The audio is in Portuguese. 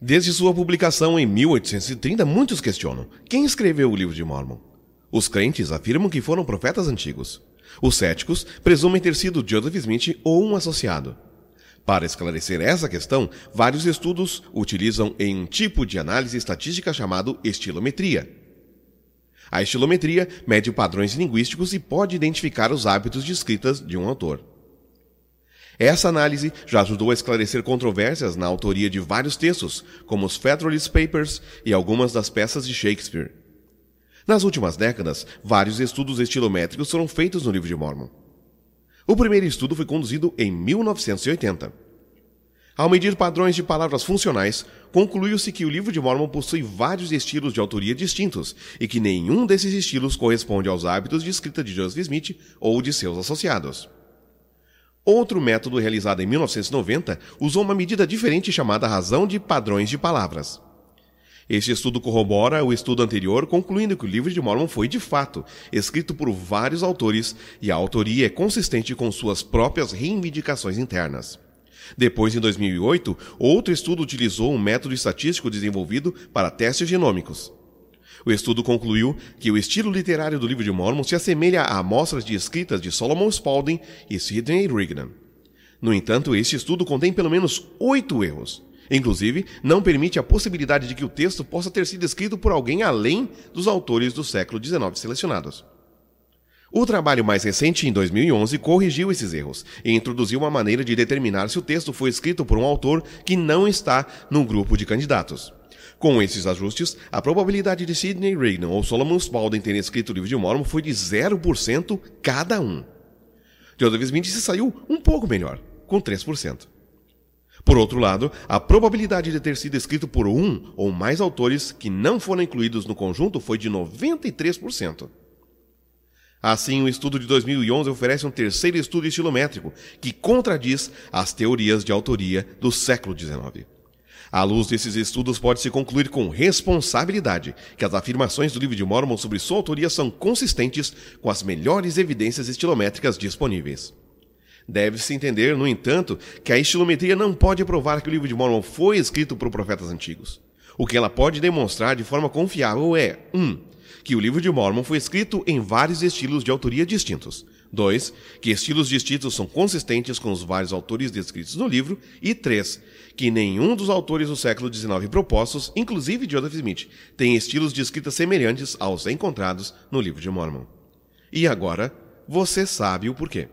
Desde sua publicação em 1830, muitos questionam quem escreveu o livro de Mormon. Os crentes afirmam que foram profetas antigos. Os céticos presumem ter sido Joseph Smith ou um associado. Para esclarecer essa questão, vários estudos utilizam em um tipo de análise estatística chamado estilometria. A estilometria mede padrões linguísticos e pode identificar os hábitos de escritas de um autor. Essa análise já ajudou a esclarecer controvérsias na autoria de vários textos, como os Federalist Papers e algumas das peças de Shakespeare. Nas últimas décadas, vários estudos estilométricos foram feitos no livro de Mormon. O primeiro estudo foi conduzido em 1980. Ao medir padrões de palavras funcionais, concluiu-se que o livro de Mormon possui vários estilos de autoria distintos e que nenhum desses estilos corresponde aos hábitos de escrita de Joseph Smith ou de seus associados. Outro método realizado em 1990 usou uma medida diferente chamada razão de padrões de palavras. Este estudo corrobora o estudo anterior, concluindo que o livro de Mormon foi, de fato, escrito por vários autores e a autoria é consistente com suas próprias reivindicações internas. Depois, em 2008, outro estudo utilizou um método estatístico desenvolvido para testes genômicos. O estudo concluiu que o estilo literário do livro de Mormon se assemelha a amostras de escritas de Solomon Spaulding e Sidney Rigdon. No entanto, este estudo contém pelo menos oito erros. Inclusive, não permite a possibilidade de que o texto possa ter sido escrito por alguém além dos autores do século XIX selecionados. O trabalho mais recente, em 2011, corrigiu esses erros e introduziu uma maneira de determinar se o texto foi escrito por um autor que não está no grupo de candidatos. Com esses ajustes, a probabilidade de Sidney Regan ou Solomon Spaulding terem escrito o livro de Mormon foi de 0% cada um. Joseph Smith se saiu um pouco melhor, com 3%. Por outro lado, a probabilidade de ter sido escrito por um ou mais autores que não foram incluídos no conjunto foi de 93%. Assim, o estudo de 2011 oferece um terceiro estudo estilométrico que contradiz as teorias de autoria do século XIX. À luz desses estudos, pode-se concluir com responsabilidade que as afirmações do livro de Mormon sobre sua autoria são consistentes com as melhores evidências estilométricas disponíveis. Deve-se entender, no entanto, que a estilometria não pode provar que o livro de Mormon foi escrito por profetas antigos. O que ela pode demonstrar de forma confiável é: 1. Um, que o livro de Mormon foi escrito em vários estilos de autoria distintos. 2. Que estilos distintos são consistentes com os vários autores descritos no livro. E 3. Que nenhum dos autores do século XIX propostos, inclusive Joseph Smith, tem estilos de escrita semelhantes aos encontrados no livro de Mormon. E agora, você sabe o porquê.